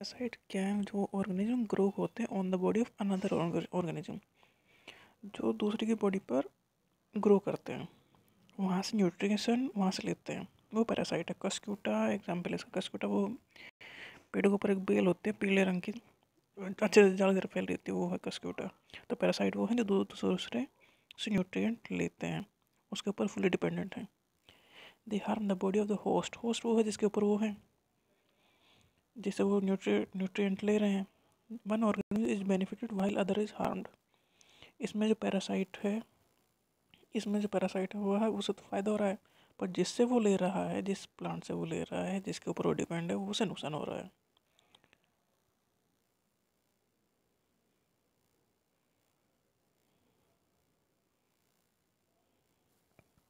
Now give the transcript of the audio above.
parasite क्या है जो ऑर्गेनिज्म ग्रो होते हैं on the body of another organism जो दूसरे की बॉडी पर ग्रो करते हैं वहाँ से न्यूट्रिशन वहाँ से लेते हैं वो पैरासाइट है कस्क्यूटा एग्जाम्पल इसका कस्क्यूटा वो पेड़ों के ऊपर एक बेल होती है पीले रंग की अच्छे से ज़्यादा देर फैल रहती है वो है कस्क्यूटा तो पैरासाइट वो है जो दूसरे से न्यूट्रिएंट लेते हैं उसके ऊपर फुली डिपेंडेंट हैं they harm the body of the host host वो है जिसके ऊपर वो है जिससे वो न्यूट्री न्यूट्रिएंट ले रहे हैं one organism is benefited while other is harmed इसमें जो पैरासाइट है इसमें जो पैरासाइट है वो है उसे तो फ़ायदा हो रहा है पर जिससे वो ले रहा है जिस प्लांट से वो ले रहा है जिसके ऊपर वो डिपेंड है उसे नुकसान हो रहा है